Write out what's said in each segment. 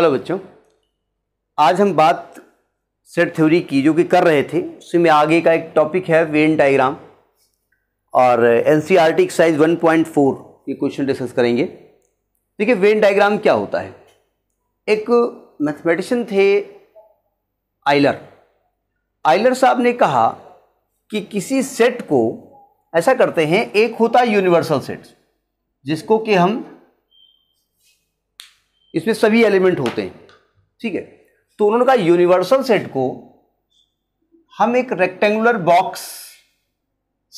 Hello बच्चों आज हम बात सेट थ्योरी की जो कि कर रहे थे उसमें आगे का एक टॉपिक है वेन डायग्राम और N C R T exercise one point four ये क्वेश्चन डिस्कस करेंगे देखिए वेन डायग्राम क्या होता है एक मैथमेटिशियन थे आइलर आइलर साहब ने कहा कि किसी सेट को ऐसा करते हैं एक होता है यूनिवर्सल सेट जिसको कि हम इसमें सभी एलिमेंट होते हैं ठीक है तो उन्होंने कहा यूनिवर्सल सेट को हम एक रेक्टेंगुलर बॉक्स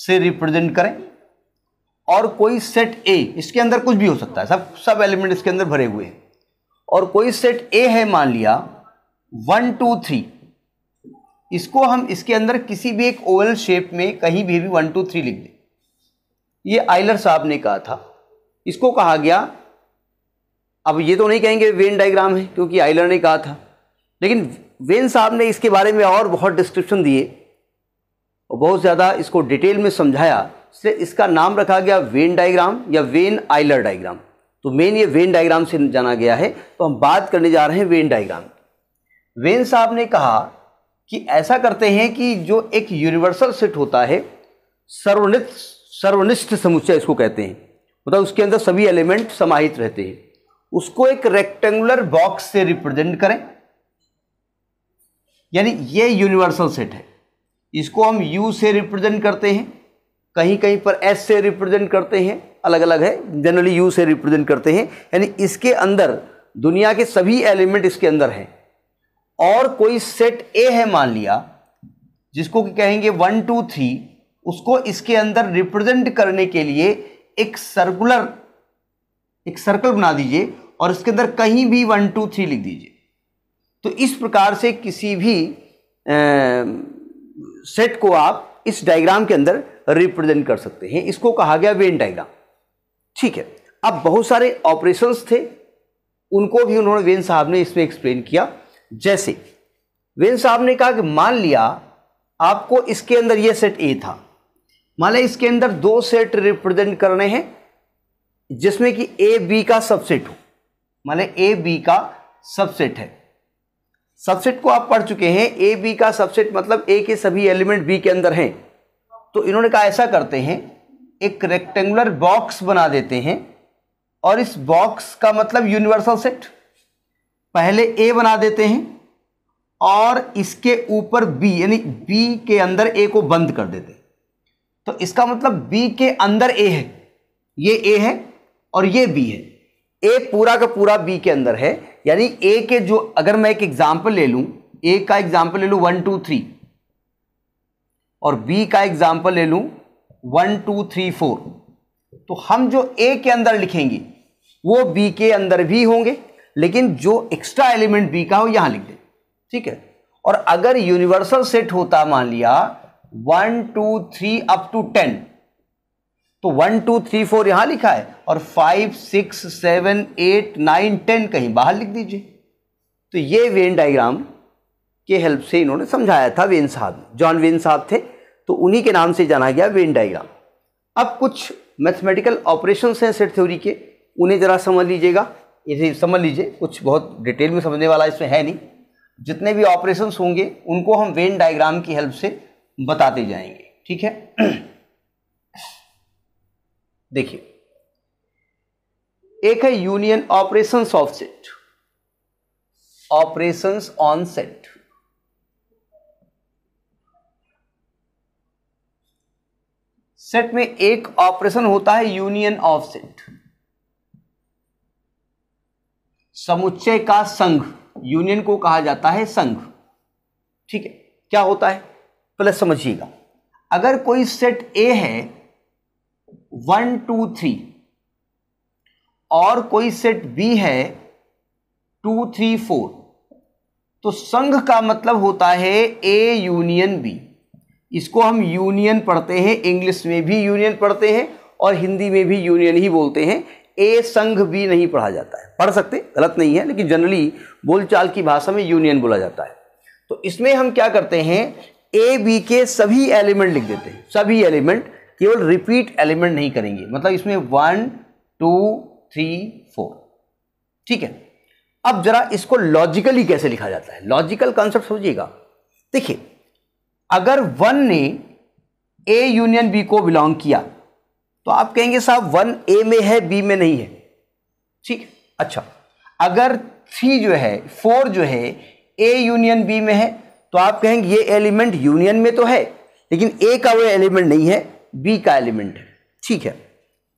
से रिप्रेजेंट करें और कोई सेट ए इसके अंदर कुछ भी हो सकता है सब सब एलिमेंट इसके अंदर भरे हुए हैं और कोई सेट ए है मान लिया वन टू थ्री इसको हम इसके अंदर किसी भी एक ओवल शेप में कहीं भी भी वन टू थ्री लिख दें ये आइलर साहब ने कहा था इसको कहा गया अब ये तो नहीं कहेंगे वेन डायग्राम है क्योंकि आइलर ने कहा था लेकिन वेन साहब ने इसके बारे में और बहुत डिस्क्रिप्शन दिए और बहुत ज़्यादा इसको डिटेल में समझाया इसलिए इसका नाम रखा गया वेन डायग्राम या वेन आइलर डायग्राम तो मेन ये वेन डायग्राम से जाना गया है तो हम बात करने जा रहे हैं वेन डायग्राम वेन साहब ने कहा कि ऐसा करते हैं कि जो एक यूनिवर्सल सेट होता है सर्वनिष्ठ सर्वनिष्ठ समुच्चय इसको कहते हैं मतलब उसके अंदर सभी एलिमेंट समाहित रहते हैं उसको एक रेक्टेंगुलर बॉक्स से रिप्रेजेंट करें यानी ये यूनिवर्सल सेट है इसको हम U से रिप्रेजेंट करते हैं कहीं कहीं पर S से रिप्रेजेंट करते हैं अलग अलग है जनरली U से रिप्रेजेंट करते हैं यानी इसके अंदर दुनिया के सभी एलिमेंट इसके अंदर हैं और कोई सेट ए है मान लिया जिसको कि कहेंगे वन टू थ्री उसको इसके अंदर रिप्रेजेंट करने के लिए एक सर्कुलर एक सर्कल बना दीजिए और इसके अंदर कहीं भी वन टू थ्री लिख दीजिए तो इस प्रकार से किसी भी सेट को आप इस डायग्राम के अंदर रिप्रेजेंट कर सकते हैं इसको कहा गया वेन डायग्राम ठीक है अब बहुत सारे ऑपरेशंस थे उनको भी उन्होंने वेन साहब ने इसमें एक्सप्लेन किया जैसे वेन साहब ने कहा कि मान लिया आपको इसके अंदर यह सेट ए था मान लिया इसके अंदर दो सेट रिप्रेजेंट करने हैं जिसमें कि ए बी का सबसेट हो मतलब ए बी का सबसेट है सबसेट को आप पढ़ चुके हैं ए बी का सबसेट मतलब ए के सभी एलिमेंट बी के अंदर हैं तो इन्होंने कहा ऐसा करते हैं एक रेक्टेंगुलर बॉक्स बना देते हैं और इस बॉक्स का मतलब यूनिवर्सल सेट पहले ए बना देते हैं और इसके ऊपर बी यानी बी के अंदर ए को बंद कर देते तो इसका मतलब बी के अंदर ए है ये ए है और ये बी है ए पूरा का पूरा बी के अंदर है यानी ए के जो अगर मैं एक एग्जाम्पल ले लूं ए का एग्जाम्पल ले लूं वन टू थ्री और बी का एग्जाम्पल ले लूं वन टू थ्री फोर तो हम जो ए के अंदर लिखेंगे वो बी के अंदर भी होंगे लेकिन जो एक्स्ट्रा एलिमेंट बी का हो यहां लिख दे ठीक है और अगर यूनिवर्सल सेट होता मान लिया one two three up to ten तो वन टू थ्री फोर यहाँ लिखा है और five six seven eight nine ten कहीं बाहर लिख दीजिए तो ये वेन डायग्राम के हेल्प से इन्होंने समझाया था वेन साहब जॉन वेन साहब थे तो उन्हीं के नाम से जाना गया वेन डायग्राम अब कुछ मैथमेटिकल ऑपरेशन हैं सेट थ्योरी के उन्हें ज़रा समझ लीजिएगा इसे समझ लीजिए कुछ बहुत डिटेल में समझने वाला इसमें है नहीं जितने भी ऑपरेशंस होंगे उनको हम वेन डायग्राम की हेल्प से बताते जाएंगे ठीक है देखिए एक है union operation of set operation on set set में एक ऑपरेशन होता है यूनियन ऑफ सेट समुच्चय का संघ यूनियन को कहा जाता है संघ ठीक है क्या होता है प्लस समझिएगा अगर कोई सेट ए है वन टू थ्री और कोई सेट बी है टू थ्री फोर तो संघ का मतलब होता है ए यूनियन बी इसको हम यूनियन पढ़ते हैं इंग्लिश में भी यूनियन पढ़ते हैं और हिंदी में भी यूनियन ही बोलते हैं ए संघ भी नहीं पढ़ा जाता है पढ़ सकते गलत नहीं है लेकिन जनरली बोलचाल की भाषा में यूनियन बोला जाता है तो इसमें हम क्या करते हैं ए बी के सभी एलिमेंट लिख देते हैं सभी एलिमेंट केवल रिपीट एलिमेंट नहीं करेंगे मतलब इसमें वन टू थ्री फोर ठीक है अब जरा इसको लॉजिकली कैसे लिखा जाता है लॉजिकल कॉन्सेप्ट समझिएगा देखिए अगर वन ने ए यूनियन बी को बिलोंग किया तो आप कहेंगे साहब वन ए में है बी में नहीं है ठीक अच्छा अगर थ्री जो है फोर जो है ए यूनियन बी में है तो आप कहेंगे ये एलिमेंट यूनियन में तो है लेकिन ए का वो एलिमेंट नहीं है बी का एलिमेंट है ठीक है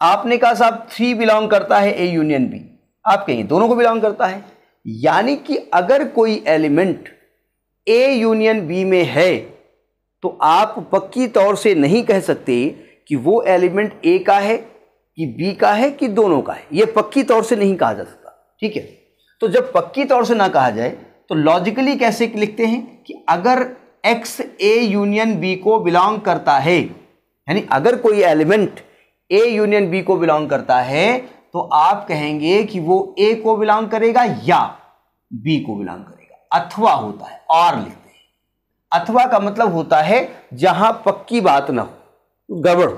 आपने कहा साहब थ्री बिलोंग करता है ए यूनियन बी आप कहेंगे दोनों को बिलोंग करता है यानी कि अगर कोई एलिमेंट ए यूनियन बी में है तो आप पक्की तौर से नहीं कह सकते कि वो एलिमेंट ए का है कि बी का है कि दोनों का है ये पक्की तौर से नहीं कहा जा सकता ठीक है तो जब पक्की तौर से ना कहा जाए तो लॉजिकली कैसे लिखते हैं कि अगर एक्स ए यूनियन बी को बिलोंग करता है यानी अगर कोई एलिमेंट ए यूनियन बी को बिलोंग करता है तो आप कहेंगे कि वो ए को बिलोंग करेगा या बी को बिलोंग करेगा अथवा होता है और लिखते हैं अथवा का मतलब होता है जहां पक्की बात ना हो गड़बड़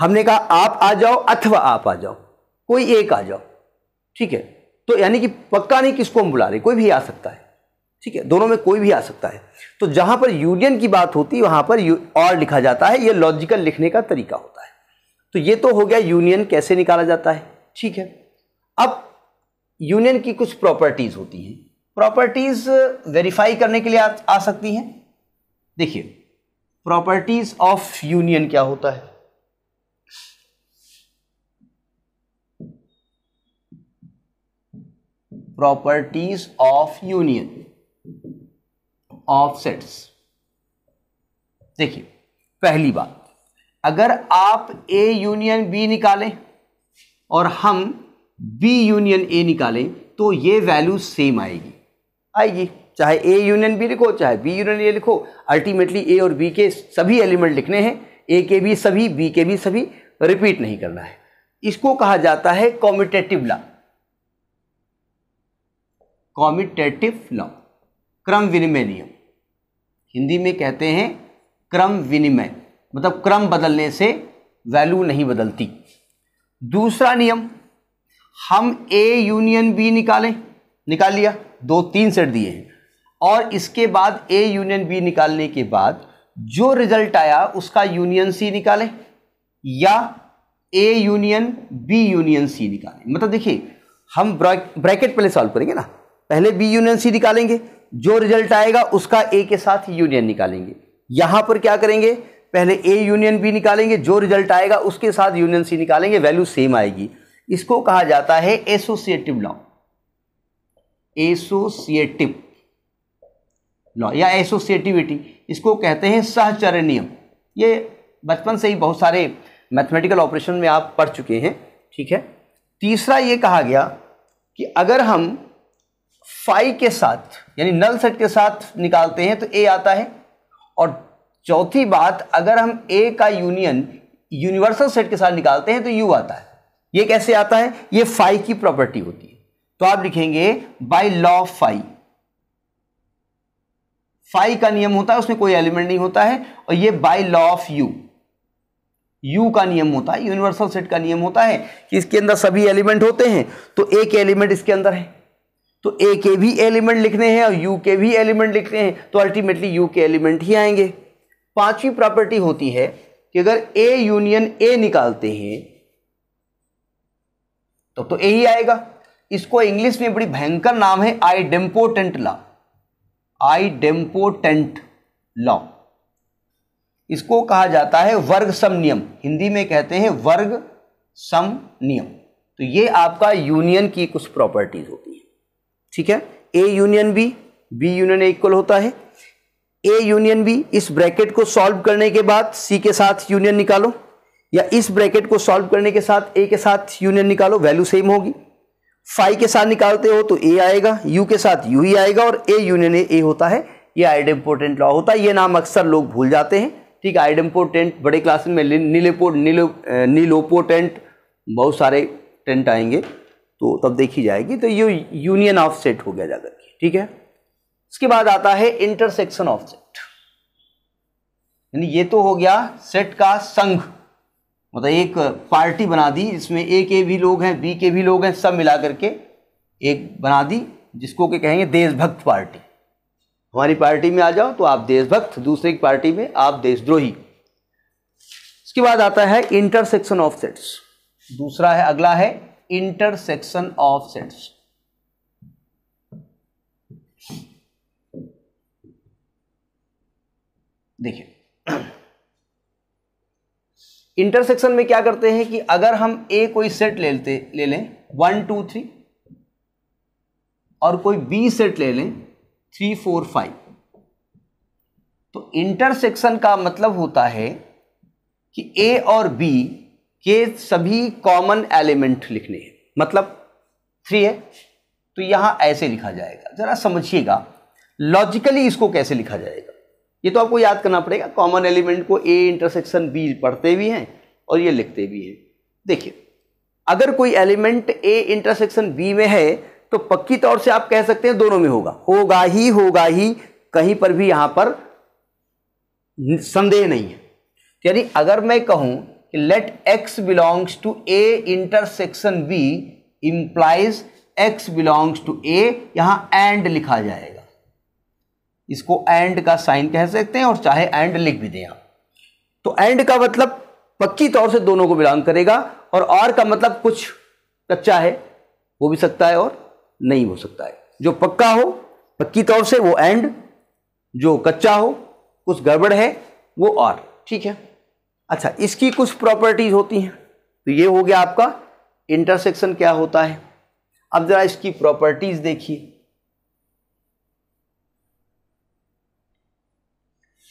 हमने कहा आप आ जाओ अथवा आप आ जाओ कोई एक आ जाओ ठीक है तो यानी कि पक्का नहीं किसको हम बुला रहे कोई भी आ सकता है ठीक है दोनों में कोई भी आ सकता है तो जहां पर यूनियन की बात होती है वहां पर और लिखा जाता है ये लॉजिकल लिखने का तरीका होता है तो ये तो हो गया यूनियन कैसे निकाला जाता है ठीक है अब यूनियन की कुछ प्रॉपर्टीज़ होती हैं प्रॉपर्टीज़ वेरीफाई करने के लिए आ, आ सकती हैं देखिए प्रॉपर्टीज़ ऑफ यूनियन क्या होता है प्रॉपर्टीज़ ऑफ यूनियन ऑफसेट्स देखिए पहली बात अगर आप ए यूनियन बी निकालें और हम बी यूनियन ए निकालें तो ये वैल्यू सेम आएगी आएगी चाहे ए यूनियन बी लिखो चाहे बी यूनियन ए लिखो अल्टीमेटली ए और बी के सभी एलिमेंट लिखने हैं ए के भी सभी बी के भी सभी रिपीट नहीं करना है इसको कहा जाता है कॉमिटेटिव लॉ कॉमिटेटिव लॉ क्रम विनिमय नियम हिंदी में कहते हैं क्रम विनिमय मतलब क्रम बदलने से वैल्यू नहीं बदलती दूसरा नियम हम ए यूनियन बी निकालें निकाल लिया दो तीन सेट दिए हैं और इसके बाद ए यूनियन बी निकालने के बाद जो रिजल्ट आया उसका यूनियन सी निकालें या A union B union C निकालें मतलब देखिए हम ब्रैकेट पहले सॉल्व करेंगे ना पहले बी यूनियन सी निकालेंगे जो रिजल्ट आएगा उसका ए के साथ यूनियन निकालेंगे यहां पर क्या करेंगे पहले ए यूनियन बी निकालेंगे जो रिजल्ट आएगा उसके साथ यूनियन सी निकालेंगे वैल्यू सेम आएगी इसको कहा जाता है एसोसिएटिव लॉ एसोसिएटिव लॉ या एसोसिएटिविटी इसको कहते हैं सहचर नियम ये बचपन से ही बहुत सारे मैथमेटिकल ऑपरेशन में आप पढ़ चुके हैं ठीक है तीसरा ये कहा गया कि अगर हम फाई के साथ यानी नल सेट के साथ निकालते हैं तो ए आता है और चौथी बात अगर हम ए का यूनियन यूनिवर्सल सेट के साथ निकालते हैं तो यू आता है ये कैसे आता है ये फाइव की प्रॉपर्टी होती है तो आप लिखेंगे by law of phi phi का नियम होता है उसमें कोई एलिमेंट नहीं होता है और ये by law of U U का नियम होता है यूनिवर्सल सेट का नियम होता है कि इसके अंदर सभी एलिमेंट होते हैं तो एक एलिमेंट इसके अंदर है तो ए के भी एलिमेंट लिखने हैं और यू के भी एलिमेंट लिखने हैं तो अल्टीमेटली यू के एलिमेंट ही आएंगे पांचवी प्रॉपर्टी होती है कि अगर ए यूनियन ए निकालते हैं तो तो ए ही आएगा इसको इंग्लिश में बड़ी भयंकर नाम है आई डेम्पोटेंट लॉ आई डेम्पोटेंट लॉ इसको कहा जाता है वर्ग सम नियम हिंदी में कहते हैं वर्ग सम नियम तो ये आपका यूनियन की कुछ प्रॉपर्टीज होती है ठीक है A union B B union A equal होता है ए यूनियन बी इस ब्रैकेट को सॉल्व करने के बाद सी के साथ यूनियन निकालो या इस ब्रैकेट को सॉल्व करने के साथ ए के साथ यूनियन निकालो वैल्यू सेम होगी फाइव के साथ निकालते हो तो ए आएगा यू के साथ यू ही आएगा और ए यूनियन ए होता है ये आइडम लॉ होता है ये नाम अक्सर लोग भूल जाते हैं ठीक है आइडम बड़े क्लासेस में नीलोपोर्ट नीलो नीलोपोटेंट बहुत सारे टेंट आएंगे तो तब देखी जाएगी तो ये यूनियन ऑफ सेट हो गया जाकर के ठीक है इसके बाद आता है इंटरसेक्शन ऑफ सेट यानी ये तो हो गया सेट का संघ मतलब एक पार्टी बना दी इसमें ए के भी लोग हैं बी के भी लोग हैं सब मिला करके एक बना दी जिसको के कहेंगे देशभक्त पार्टी हमारी पार्टी में आ जाओ तो आप देशभक्त दूसरे की पार्टी में आप देशद्रोही इसके बाद आता है इंटरसेक्शन ऑफ सेट्स दूसरा है अगला है इंटरसेक्शन ऑफ सेट्स देखिए इंटरसेक्शन में क्या करते हैं कि अगर हम ए कोई सेट ले लेते ले लें वन टू थ्री और कोई बी सेट ले लें थ्री फोर फाइव तो इंटरसेक्शन का मतलब होता है कि ए और बी ये सभी कॉमन एलिमेंट लिखने हैं मतलब थ्री है तो यहाँ ऐसे लिखा जाएगा ज़रा समझिएगा लॉजिकली इसको कैसे लिखा जाएगा ये तो आपको याद करना पड़ेगा कॉमन एलिमेंट को ए इंटरसेक्शन बी पढ़ते भी हैं और ये लिखते भी हैं देखिए अगर कोई एलिमेंट ए इंटरसेक्शन बी में है तो पक्की तौर से आप कह सकते हैं दोनों में होगा होगा ही होगा ही कहीं पर भी यहाँ पर संदेह नहीं है यानी अगर मैं कहूँ let x belongs to A intersection B implies x belongs to A यहां एंड लिखा जाएगा इसको एंड का साइन कह सकते हैं और चाहे एंड लिख भी दें आप तो एंड का मतलब पक्की तौर से दोनों को बिलोंग करेगा और आर का मतलब कुछ कच्चा है हो भी सकता है और नहीं हो सकता है जो पक्का हो पक्की तौर से वो एंड जो कच्चा हो कुछ गड़बड़ है वो और ठीक है अच्छा इसकी कुछ प्रॉपर्टीज होती हैं तो ये हो गया आपका इंटरसेक्शन क्या होता है अब जरा इसकी प्रॉपर्टीज देखिए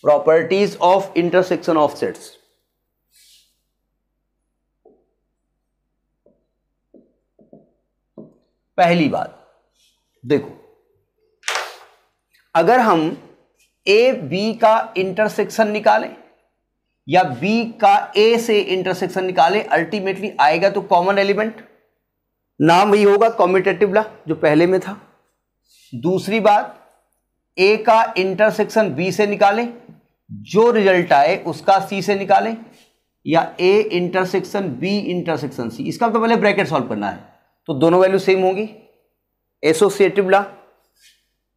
properties of intersection of sets पहली बात देखो अगर हम ए बी का इंटरसेक्शन निकालें या बी का ए से इंटरसेक्शन निकाले अल्टीमेटली आएगा तो कॉमन एलिमेंट नाम वही होगा कॉम्पिटेटिव ला जो पहले में था दूसरी बात ए का इंटरसेक्शन बी से निकाले जो रिजल्ट आए उसका सी से निकाले या A intersection B intersection C इसका तो पहले ब्रैकेट सॉल्व करना है तो दोनों वैल्यू सेम होगी एसोसिएटिव ला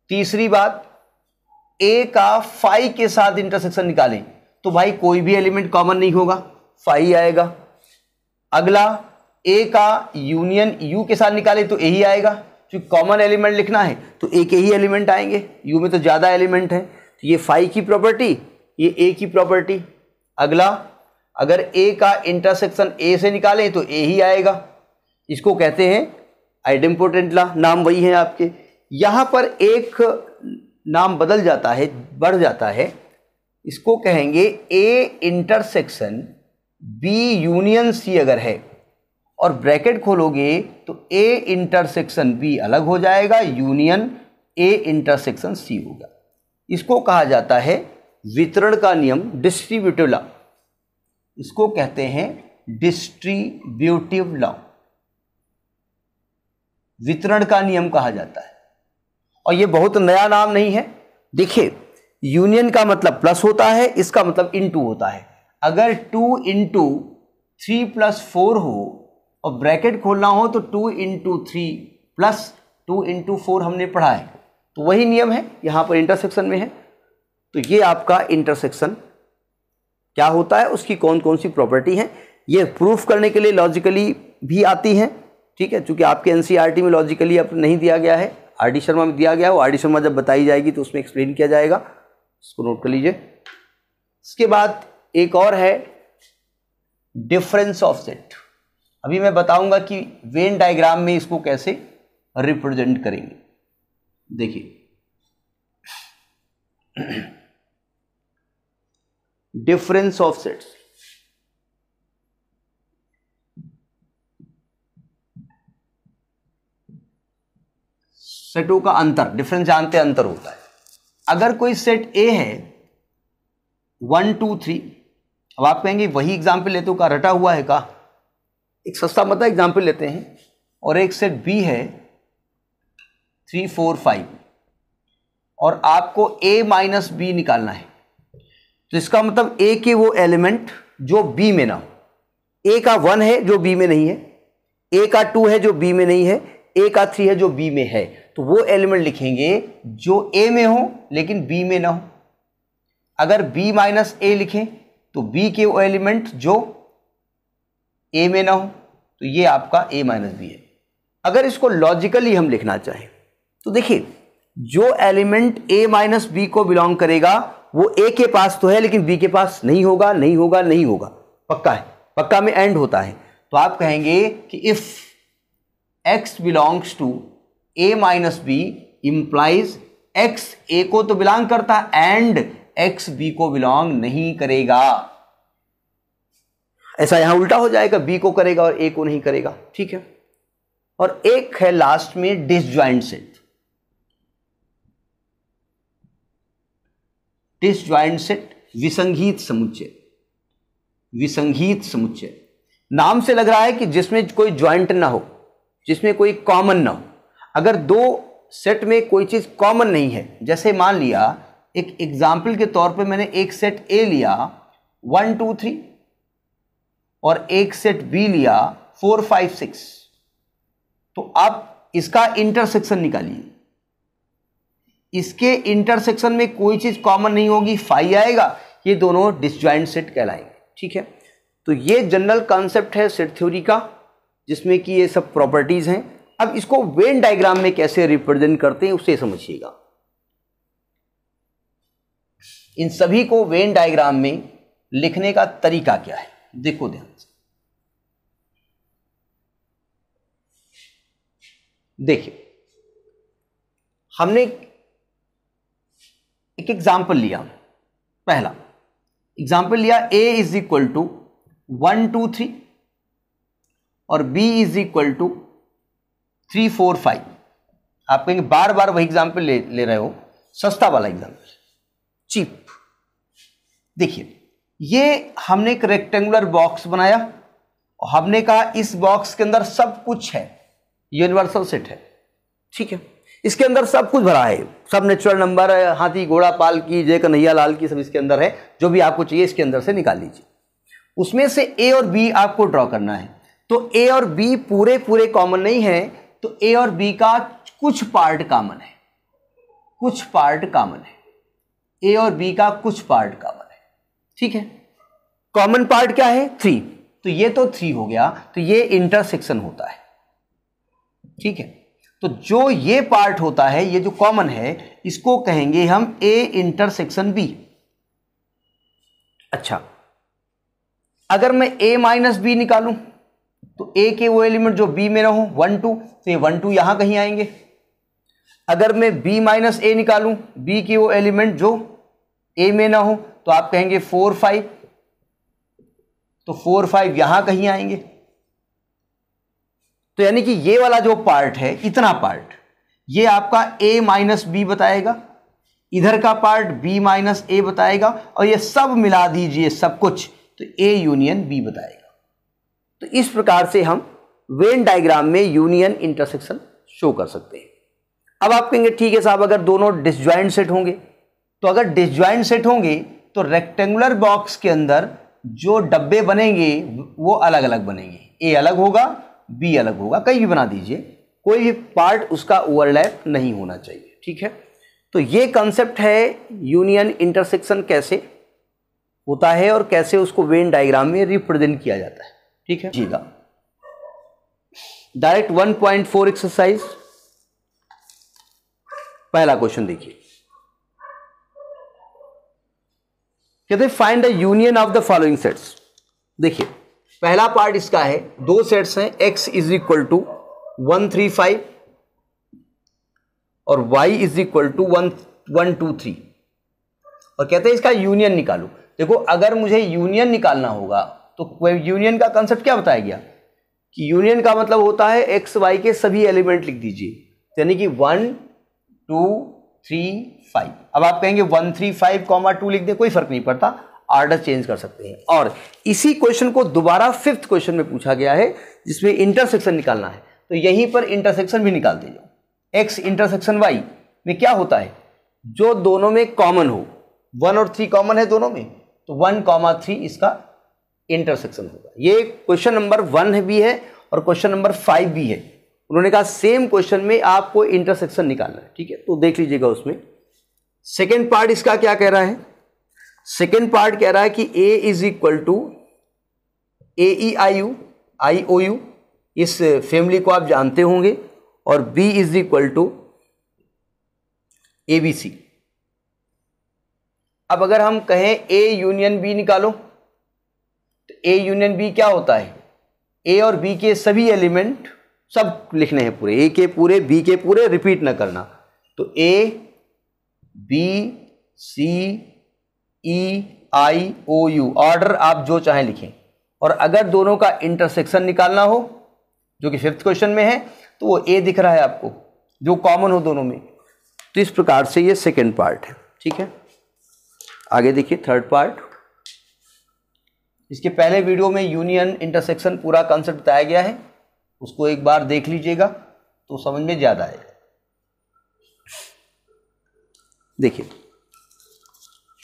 तीसरी बात ए का फाइव के साथ इंटरसेक्शन निकालें तो भाई कोई भी एलिमेंट कॉमन नहीं होगा फाइव आएगा अगला ए का यूनियन यू के साथ निकाले तो ए ही आएगा क्योंकि कॉमन एलिमेंट लिखना है तो ए के ही एलिमेंट आएंगे यू में तो ज़्यादा एलिमेंट है तो ये फाइव की प्रॉपर्टी ये ए की प्रॉपर्टी अगला अगर ए का इंटरसेक्शन ए से निकालें तो ए ही आएगा इसको कहते हैं आइडेम्पोटेंट ला नाम वही है आपके यहाँ पर एक नाम बदल जाता है बढ़ जाता है इसको कहेंगे A intersection B union C अगर है और ब्रैकेट खोलोगे तो ए इंटरसेक्शन बी अलग हो जाएगा यूनियन ए इंटरसेक्शन सी होगा इसको कहा जाता है वितरण का नियम डिस्ट्रीब्यूटिव लॉ इसको कहते हैं डिस्ट्रीब्यूटिव लॉ वितरण का नियम कहा जाता है और ये बहुत नया नाम नहीं है देखिए यूनियन का मतलब प्लस होता है इसका मतलब इनटू होता है अगर two into three plus four हो और ब्रैकेट खोलना हो तो two into three plus two into four हमने पढ़ा है तो वही नियम है यहाँ पर इंटरसेक्शन में है तो ये आपका इंटरसेक्शन क्या होता है उसकी कौन कौन सी प्रॉपर्टी है ये प्रूफ करने के लिए लॉजिकली भी आती है ठीक है चूंकि आपके एन e में लॉजिकली अब नहीं दिया गया है आर डी शर्मा में दिया गया है वो आर डी शर्मा जब बताई जाएगी तो उसमें एक्सप्लेन किया जाएगा इसको नोट कर लीजिए इसके बाद एक और है डिफरेंस ऑफ सेट अभी मैं बताऊंगा कि वेन डायग्राम में इसको कैसे रिप्रेजेंट करेंगे देखिए डिफरेंस ऑफ सेट्स सेटों का अंतर डिफरेंस जानते अंतर होता है अगर कोई सेट ए है वन टू थ्री अब आप कहेंगे वही एग्जाम्पल लेते हो का रटा हुआ है का एक सस्ता मतलब एग्जाम्पल लेते हैं और एक सेट बी है थ्री फोर फाइव और आपको ए माइनस बी निकालना है तो इसका मतलब ए के वो एलिमेंट जो बी में ना हो ए का वन है जो बी में नहीं है ए का टू है जो बी में नहीं है ए का थ्री है जो बी में है तो वो एलिमेंट लिखेंगे जो ए में हो लेकिन बी में ना हो अगर बी माइनस ए लिखें तो बी के वो एलिमेंट जो ए में ना हो तो ये आपका ए माइनस बी है अगर इसको लॉजिकली हम लिखना चाहें तो देखिए जो एलिमेंट ए माइनस बी को बिलोंग करेगा वो ए के पास तो है लेकिन बी के पास नहीं होगा नहीं होगा नहीं होगा पक्का है पक्का में एंड होता है तो आप कहेंगे कि if x belongs to A minus B implies x A को तो बिलोंग करता एंड एक्स बी को बिलोंग नहीं करेगा ऐसा यहां उल्टा हो जाएगा बी को करेगा और ए को नहीं करेगा ठीक है और एक है लास्ट में डिसज्वाइंट सेट डिसज्वाइंट सेट विसंगीत समुच्चय विसंगीत समुच्चय नाम से लग रहा है कि जिसमें कोई ज्वाइंट ना हो जिसमें कोई कॉमन ना हो अगर दो सेट में कोई चीज़ कॉमन नहीं है जैसे मान लिया एक एग्जाम्पल के तौर पे मैंने एक सेट ए लिया वन टू थ्री और एक सेट बी लिया फोर फाइव सिक्स तो आप इसका इंटरसेक्शन निकालिए इसके इंटरसेक्शन में कोई चीज़ कॉमन नहीं होगी फाइव आएगा ये दोनों डिसज्वाइंट सेट कहलाएंगे ठीक है तो ये जनरल कॉन्सेप्ट है सेट थ्योरी का जिसमें कि ये सब प्रॉपर्टीज़ हैं अब इसको वेन डायग्राम में कैसे रिप्रेजेंट करते हैं उसे समझिएगा इन सभी को वेन डायग्राम में लिखने का तरीका क्या है देखो ध्यान से देखिए हमने एक एग्जाम्पल लिया पहला एग्जाम्पल लिया A is equal to one two three और B is equal to three four five आप कहेंगे बार बार वही एग्जाम्पल ले ले रहे हो सस्ता वाला एग्जाम्पल चीप देखिए ये हमने एक रेक्टेंगुलर बॉक्स बनाया और हमने कहा इस बॉक्स के अंदर सब कुछ है यूनिवर्सल सेट है ठीक है इसके अंदर सब कुछ भरा है सब नेचुरल नंबर है हाथी घोड़ा पाल की जय कन्हैया लाल की सब इसके अंदर है जो भी आपको चाहिए इसके अंदर से निकाल लीजिए उसमें से ए और बी आपको ड्रॉ करना है तो ए और बी पूरे पूरे कॉमन नहीं है तो ए और बी का कुछ पार्ट कॉमन है कुछ पार्ट कॉमन है ए और बी का कुछ पार्ट कॉमन है ठीक है कॉमन पार्ट क्या है थ्री तो ये तो थ्री हो गया तो ये इंटरसेक्शन होता है ठीक है तो जो ये पार्ट होता है ये जो कॉमन है इसको कहेंगे हम ए इंटरसेक्शन बी अच्छा अगर मैं ए माइनस बी निकालूं तो ए के वो एलिमेंट जो बी में रहो वन टू तो ये वन टू यहां कहीं आएंगे अगर मैं बी माइनस ए निकालू बी के वो एलिमेंट जो ए में ना हो तो आप कहेंगे फोर फाइव तो फोर फाइव यहां कहीं आएंगे तो यानी कि ये वाला जो पार्ट है इतना पार्ट ये आपका ए माइनस बी बताएगा इधर का पार्ट बी माइनस ए बताएगा और ये सब मिला दीजिए सब कुछ तो ए यूनियन बी बताएगा तो इस प्रकार से हम वेन डायग्राम में यूनियन इंटरसेक्शन शो कर सकते हैं अब आप कहेंगे ठीक है साहब अगर दोनों डिसज्वाइंट सेट होंगे तो अगर डिसज्वाइंट सेट होंगे तो रेक्टेंगुलर बॉक्स के अंदर जो डब्बे बनेंगे वो अलग अलग बनेंगे ए अलग होगा बी अलग होगा कहीं भी बना दीजिए कोई भी पार्ट उसका ओवरलैप नहीं होना चाहिए ठीक है तो ये कंसेप्ट है यूनियन इंटरसेक्शन कैसे होता है और कैसे उसको वेन डायग्राम में रिप्रेजेंट किया जाता है ठीक है जीगा डायरेक्ट 1.4 एक्सरसाइज पहला क्वेश्चन देखिए कहते find the union of the following sets देखिए पहला पार्ट इसका है दो सेट्स हैं x is equal to one three five और y is equal to one one two three और कहते हैं इसका यूनियन निकालो देखो अगर मुझे यूनियन निकालना होगा तो यूनियन का कंसेप्ट क्या बताया गया कि यूनियन का मतलब होता है एक्स वाई के सभी एलिमेंट लिख दीजिए यानी कि वन टू थ्री फाइव अब आप कहेंगे one three five comma two लिख दें कोई फर्क नहीं पड़ता आर्डर चेंज कर सकते हैं और इसी क्वेश्चन को दोबारा फिफ्थ क्वेश्चन में पूछा गया है जिसमें इंटरसेक्शन निकालना है तो यहीं पर इंटरसेक्शन भी निकाल दीजिए एक्स इंटरसेक्शन वाई में क्या होता है जो दोनों में कॉमन हो वन और थ्री कॉमन है दोनों में तो वन कॉमा थ्री इसका इंटरसेक्शन होगा ये क्वेश्चन नंबर वन भी है और क्वेश्चन नंबर फाइव भी है उन्होंने कहा सेम क्वेश्चन में आपको इंटरसेक्शन निकालना है ठीक है तो देख लीजिएगा उसमें सेकेंड पार्ट इसका क्या कह रहा है सेकेंड पार्ट कह रहा है कि A is equal to A E I U I O U इस फैमिली को आप जानते होंगे और B is equal to A B C अब अगर हम कहें ए यूनियन बी निकालो ए यूनियन बी क्या होता है ए और बी के सभी एलिमेंट सब लिखने हैं पूरे ए के पूरे बी के पूरे रिपीट ना करना तो A B C E I O U order आप जो चाहें लिखें और अगर दोनों का इंटरसेक्शन निकालना हो जो कि फिफ्थ क्वेश्चन में है तो वो ए दिख रहा है आपको जो कॉमन हो दोनों में तो इस प्रकार से ये सेकेंड पार्ट है ठीक है आगे देखिए थर्ड पार्ट इसके पहले वीडियो में यूनियन इंटरसेक्शन पूरा कॉन्सेप्ट बताया गया है उसको एक बार देख लीजिएगा तो समझ में ज़्यादा आएगा देखिए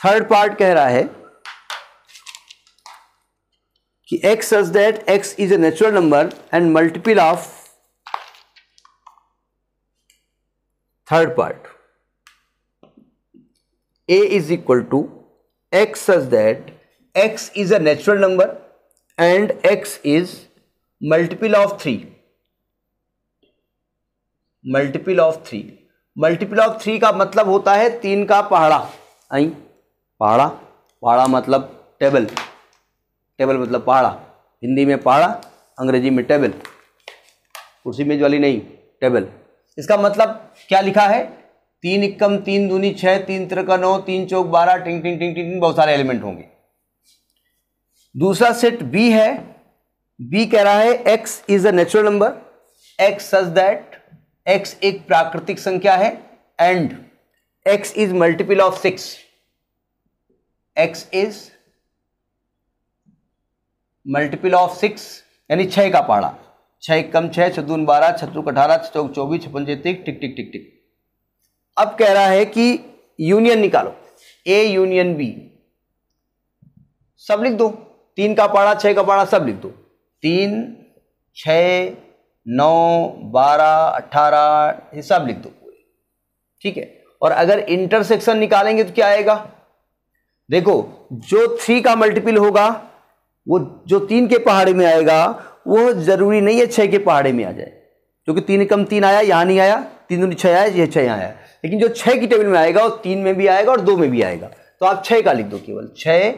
थर्ड पार्ट कह रहा है कि x such that x is a natural number and multiple of third part a is equal to x such that x is a natural number and x is multiple of 3 multiple of three multiple of three का मतलब होता है तीन का पहाड़ा आई पहाड़ा पहाड़ा मतलब टेबल टेबल मतलब पहाड़ा हिंदी में पहाड़ा अंग्रेजी में टेबल कुर्सी मेज वाली नहीं टेबल इसका मतलब क्या लिखा है तीन इक्कम तीन दूनी छः तीन त्रिका नौ तीन चौक बारह टिंग टिंग टिंग टिंग बहुत सारे एलिमेंट होंगे दूसरा सेट बी है बी कह रहा है x is a natural number x such that x एक प्राकृतिक संख्या है and x is multiple of six x is multiple of six यानी छः का पाड़ा छः कम छः छदून बारह छत्रुक अठारह चौक चौबीस छप्पन चैतीक टिक टिक टिक टिक अब कह रहा है कि यूनियन निकालो ए यूनियन बी सब लिख दो तीन का पाड़ा छः का पाड़ा सब लिख दो तीन छ नौ बारह अट्ठारह ये सब लिख दो पूरे ठीक है और अगर इंटरसेक्शन निकालेंगे तो क्या आएगा देखो जो थ्री का मल्टीपल होगा वो जो तीन के पहाड़े में आएगा वो जरूरी नहीं है छः के पहाड़े में आ जाए क्योंकि तीन कम तीन आया यहाँ नहीं आया तीन दूनी छः आया यह छः यहाँ आया लेकिन जो छः की टेबल में आएगा वो तीन में भी आएगा और दो में भी आएगा तो आप छः का लिख दो केवल छः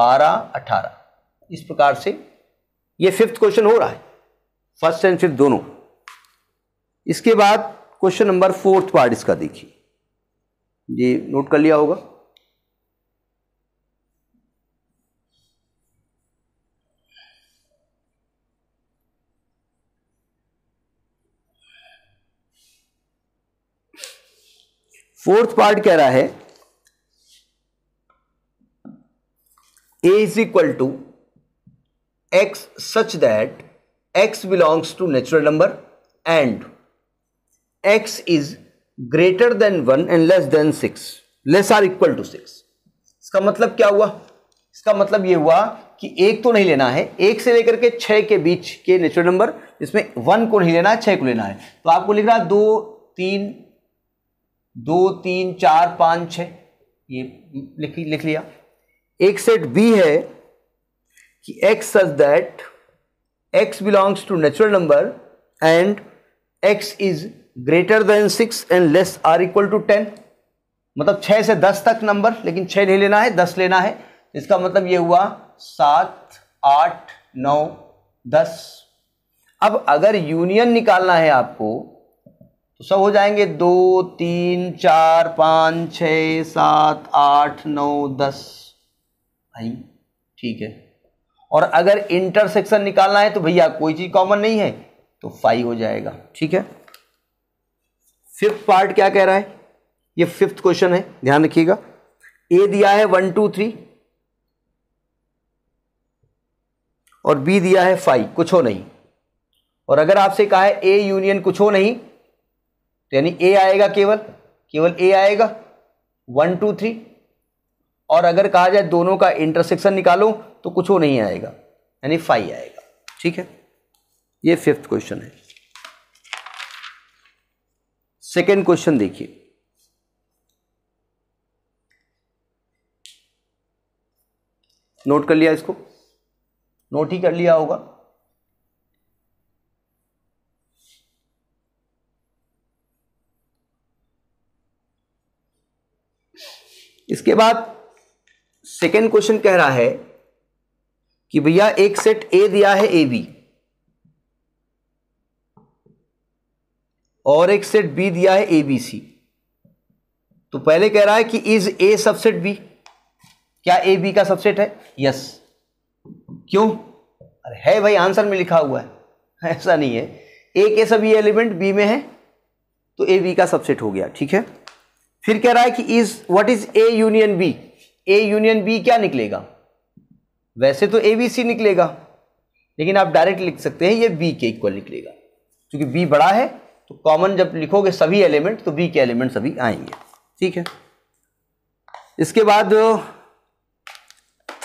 बारह अठारह इस प्रकार से ये फिफ्थ क्वेश्चन हो रहा है फर्स्ट एंड फिफ्थ दोनों इसके बाद क्वेश्चन नंबर फोर्थ पार्ट इसका देखिए जी नोट कर लिया होगा फोर्थ पार्ट कह रहा है A is equal to x such that x belongs to natural number and x is greater than 1 and less than 6 less or equal to 6 इसका मतलब क्या हुआ इसका मतलब ये हुआ कि एक तो नहीं लेना है एक से लेकर के 6 के बीच के नेचुरल नंबर इसमें वन को नहीं लेना है 6 को लेना है तो आपको लिखना रहा है दो तीन दो तीन चार पाँच छः ये लिख लिख लिया एक सेट बी है कि x such that x belongs to natural number and x is greater than six and less or equal to ten मतलब छः से दस तक नंबर लेकिन छः नहीं लेना है दस लेना है इसका मतलब ये हुआ सात आठ नौ दस अब अगर यूनियन निकालना है आपको तो सब हो जाएंगे दो तीन चार पाँच छ सात आठ नौ दस भाई ठीक है और अगर इंटरसेक्शन निकालना है तो भैया कोई चीज कॉमन नहीं है तो फाइव हो जाएगा ठीक है फिफ्थ पार्ट क्या कह रहा है ये फिफ्थ क्वेश्चन है ध्यान रखिएगा ए दिया है वन टू थ्री और बी दिया है फाइव कुछ हो नहीं और अगर आपसे कहा है ए यूनियन कुछ हो नहीं तो यानी ए आएगा केवल केवल ए आएगा वन टू थ्री और अगर कहा जाए दोनों का इंटरसेक्शन निकालो तो कुछ वो नहीं आएगा यानी फाइव आएगा ठीक है ये फिफ्थ क्वेश्चन है सेकेंड क्वेश्चन देखिए नोट कर लिया इसको नोट ही कर लिया होगा इसके बाद सेकेंड क्वेश्चन कह रहा है कि भैया एक सेट ए दिया है ए बी और एक सेट बी दिया है ए बी सी तो पहले कह रहा है कि इज ए सबसेट बी क्या ए बी का सबसेट है यस क्यों अरे है भाई आंसर में लिखा हुआ है ऐसा नहीं है ए के सभी एलिमेंट बी में है तो ए बी का सबसेट हो गया ठीक है फिर कह रहा है कि is what is A union B A union B क्या निकलेगा वैसे तो ए बी सी निकलेगा लेकिन आप डायरेक्ट लिख सकते हैं ये बी के इक्वल निकलेगा क्योंकि बी बड़ा है तो कॉमन जब लिखोगे सभी एलिमेंट तो बी के एलिमेंट सभी आएंगे ठीक है इसके बाद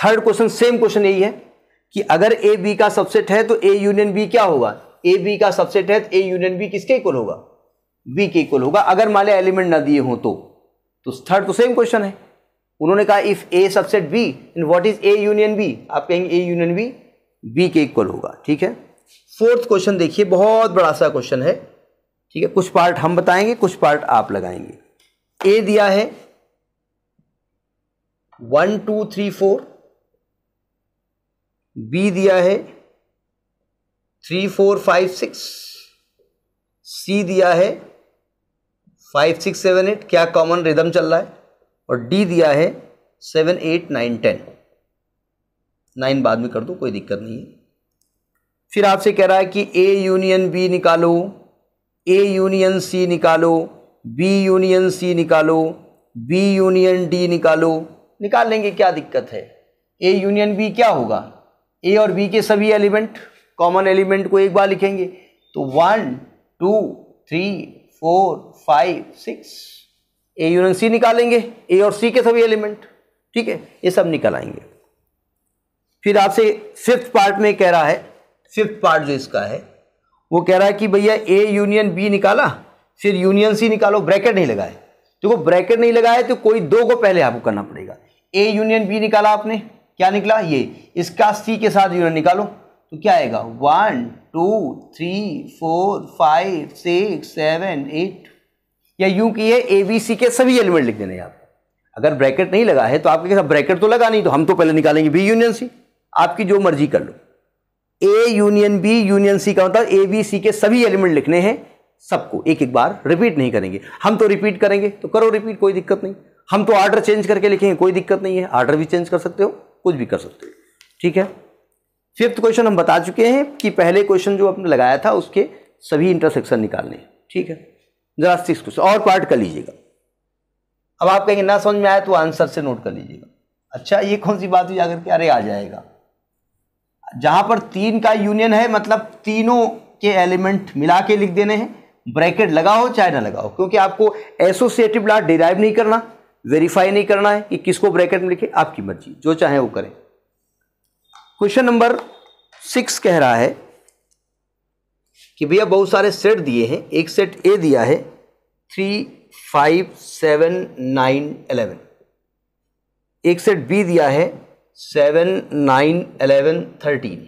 थर्ड क्वेश्चन सेम क्वेश्चन यही है कि अगर ए बी का सबसेट है तो ए यूनियन बी क्या होगा ए बी का सबसेट है तो ए यूनियन बी किसके इक्वल होगा बी के इक्वल होगा अगर माले एलिमेंट ना दिए हों तो, तो थर्ड तो सेम क्वेश्चन है उन्होंने कहा if A subset B in what is A union B आप कहेंगे ए यूनियन बी बी के इक्वल होगा ठीक है फोर्थ क्वेश्चन देखिए बहुत बड़ा सा क्वेश्चन है ठीक है कुछ पार्ट हम बताएंगे कुछ पार्ट आप लगाएंगे ए दिया है one two three four B दिया है three four five six C दिया है फाइव सिक्स सेवन एट क्या कॉमन रिदम चल रहा है और डी दिया है seven eight nine ten nine बाद में कर दो कोई दिक्कत नहीं है फिर आपसे कह रहा है कि ए यूनियन बी निकालो ए यूनियन सी निकालो बी यूनियन सी निकालो बी यूनियन डी निकालो निकाल लेंगे क्या दिक्कत है ए यूनियन बी क्या होगा ए और बी के सभी एलिमेंट कॉमन एलिमेंट को एक बार लिखेंगे तो one two three four five six A union C निकालेंगे ए और सी के सभी एलिमेंट ठीक है ये सब निकल आएंगे फिर आपसे फिफ्थ पार्ट में कह रहा है फिफ्थ पार्ट जो इसका है वो कह रहा है कि भैया ए यूनियन बी निकाला फिर यूनियन सी निकालो ब्रैकेट नहीं लगाए देखो तो ब्रैकेट नहीं लगाए तो कोई दो को पहले आपको करना पड़ेगा ए यूनियन बी निकाला आपने क्या निकला ये इसका सी के साथ यूनियन निकालो तो क्या आएगा one two three four five six seven eight या यूं की है ए बी सी के सभी एलिमेंट लिख देने आप अगर ब्रैकेट नहीं लगा है तो आपके साथ ब्रैकेट तो लगा नहीं तो हम तो पहले निकालेंगे बी यूनियन सी आपकी जो मर्जी कर लो A union B union C का मतलब ए बी सी के सभी एलिमेंट लिखने हैं सबको एक एक बार रिपीट नहीं करेंगे हम तो रिपीट करेंगे तो करो रिपीट कोई दिक्कत नहीं हम तो ऑर्डर चेंज करके लिखेंगे कोई दिक्कत नहीं है ऑर्डर भी चेंज कर सकते हो कुछ भी कर सकते हो ठीक है फिफ्थ क्वेश्चन हम बता चुके हैं कि पहले क्वेश्चन जो आपने लगाया था उसके सभी इंटरसेक्शन निकालने ठीक है जरा सिक्स क्वेश्चन और पार्ट कर लीजिएगा अब आप कहेंगे ना समझ में आया तो आंसर से नोट कर लीजिएगा अच्छा ये कौन सी बात हुई अगर के अरे आ जाएगा जहां पर तीन का यूनियन है मतलब तीनों के एलिमेंट मिला के लिख देने हैं ब्रैकेट लगाओ चाहे ना लगाओ क्योंकि आपको एसोसिएटिव लॉ डिराइव नहीं करना वेरीफाई नहीं करना है कि किसको ब्रैकेट में लिखे आपकी मर्जी जो चाहे वो करें क्वेश्चन नंबर सिक्स कह रहा है कि भैया बहुत सारे सेट दिए हैं एक सेट ए दिया है three five seven nine eleven एक सेट बी दिया है सेवन नाइन एलेवन थर्टीन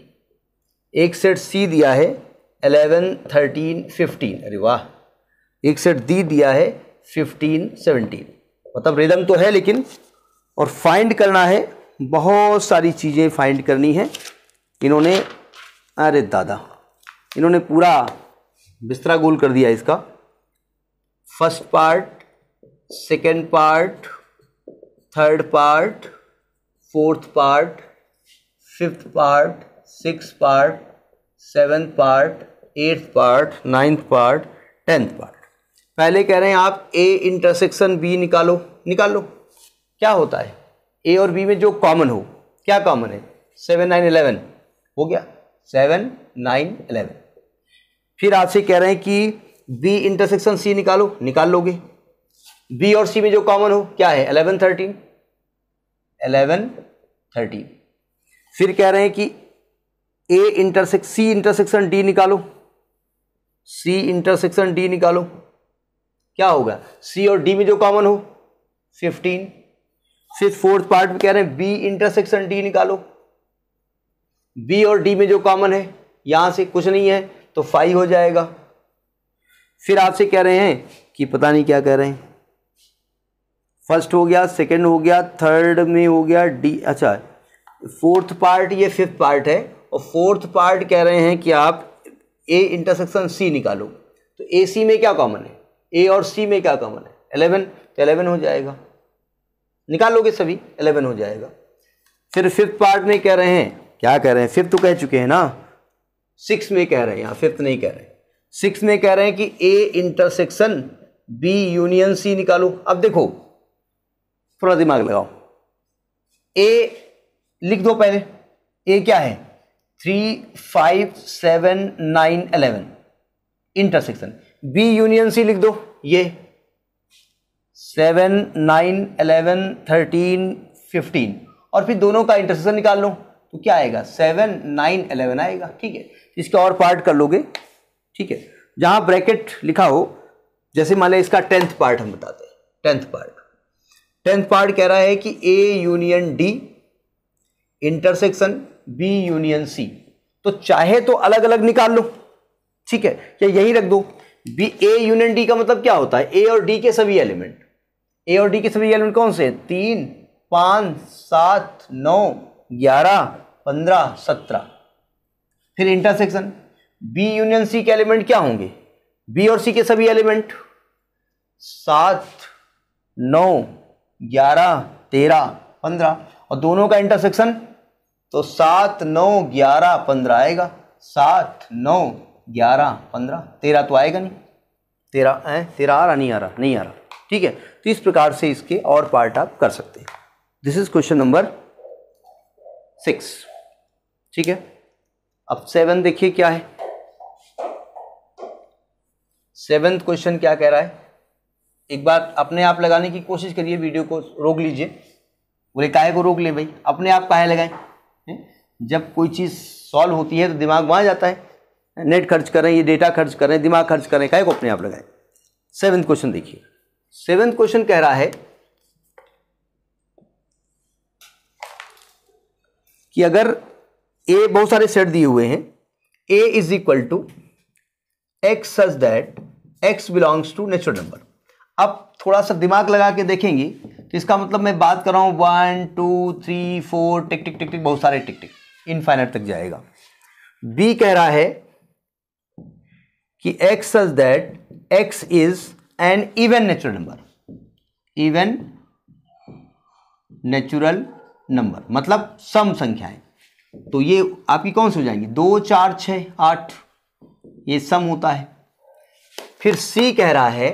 एक सेट सी दिया है एलेवन थर्टीन फिफ्टीन अरे वाह एक सेट डी दिया है फिफ्टीन सेवनटीन मतलब रिदम तो है लेकिन और फाइंड करना है बहुत सारी चीज़ें फाइंड करनी है इन्होंने अरे दादा इन्होंने पूरा बिस्तरा गोल कर दिया इसका first part second part third part fourth part fifth part six part seventh part eighth part ninth part tenth part पहले कह रहे हैं आप ए इंटरसेक्शन बी निकालो निकाल लो क्या होता है ए और बी में जो कॉमन हो क्या कॉमन है सेवन नाइन इलेवन हो गया सेवन नाइन इलेवन फिर आपसे कह रहे हैं कि बी इंटरसेक्शन सी निकालो निकाल लोगे बी और सी में जो कॉमन हो क्या है एलेवन थर्टीन एलेवन थर्टीन फिर कह रहे हैं कि ए इंटरसेक् सी इंटरसेक्शन डी निकालो सी इंटरसेक्शन डी निकालो क्या होगा सी और डी में जो कॉमन हो फिफ्टीन फिर फोर्थ पार्ट में कह रहे हैं बी इंटरसेक्शन डी निकालो बी और डी में जो कॉमन है यहां से कुछ नहीं है तो फाइव हो जाएगा फिर आपसे कह रहे हैं कि पता नहीं क्या कह रहे हैं फर्स्ट हो गया सेकंड हो गया थर्ड में हो गया डी अच्छा फोर्थ पार्ट ये फिफ्थ पार्ट है और फोर्थ पार्ट कह रहे हैं कि आप ए इंटरसेक्शन सी निकालो तो ए सी में क्या कॉमन है ए और सी में क्या कॉमन है एलेवन तो एलेवन हो जाएगा निकालोगे सभी एलेवन हो जाएगा फिर फिफ्थ पार्ट में कह रहे हैं क्या कह रहे हैं फिफ्थ तो कह चुके हैं ना सिक्स में कह रहे हैं यहाँ फिफ्थ नहीं कह रहे सिक्स में कह रहे हैं कि A intersection B union C निकालो अब देखो थोड़ा दिमाग लगाओ ए लिख दो पहले ए क्या है three five seven nine eleven intersection B union C लिख दो ये seven nine eleven thirteen fifteen और फिर दोनों का इंटरसेक्शन निकाल लो तो क्या आएगा सेवन नाइन एलेवन आएगा ठीक है इसका और पार्ट कर लोगे ठीक है जहां ब्रैकेट लिखा हो जैसे मान लिया इसका टेंथ पार्ट हम बताते हैं टेंथ पार्ट टेंथ पार्ट कह रहा है कि A union D intersection B union C तो चाहे तो अलग अलग निकाल लो ठीक है या यही रख दो बी ए यूनियन डी का मतलब क्या होता है ए और डी के सभी एलिमेंट ए और डी के सभी एलिमेंट कौन से तीन पाँच सात नौ ग्यारह पंद्रह सत्रह फिर इंटरसेक्शन बी यूनियन सी के एलिमेंट क्या होंगे बी और सी के सभी एलिमेंट सात नौ ग्यारह तेरह पंद्रह और दोनों का इंटरसेक्शन तो सात नौ ग्यारह पंद्रह आएगा सात नौ ग्यारह पंद्रह तेरह तो आएगा नहीं तेरह है तेरह आ रहा नहीं आ रहा नहीं आ रहा ठीक है तो इस प्रकार से इसके और पार्ट आप कर सकते हैं this is question number six ठीक है अब सेवन देखिए क्या है सेवेंथ क्वेश्चन क्या कह रहा है एक बार अपने आप लगाने की कोशिश करिए वीडियो को रोक लीजिए बोले काहे को रोक लें भाई अपने आप काहे लगाएं है? जब कोई चीज़ सॉल्व होती है तो दिमाग वहाँ जाता है नेट खर्च करें ये डेटा खर्च करें दिमाग खर्च करें काहे को अपने आप लगाएं सेवेंथ क्वेश्चन देखिए सेवेंथ क्वेश्चन कह रहा है कि अगर ए बहुत सारे सेट दिए हुए हैं A is equal to X such that X belongs to natural number अब थोड़ा सा दिमाग लगा के देखेंगे तो इसका मतलब मैं बात कर रहा हूँ one two three four tick tick tick tick बहुत सारे टिक टिक इनफाइनाइट तक जाएगा बी कह रहा है कि X such that X is an even natural number even natural number मतलब सम संख्याएं तो ये आपकी कौन सी हो जाएंगी दो चार छ आठ ये सम होता है फिर सी कह रहा है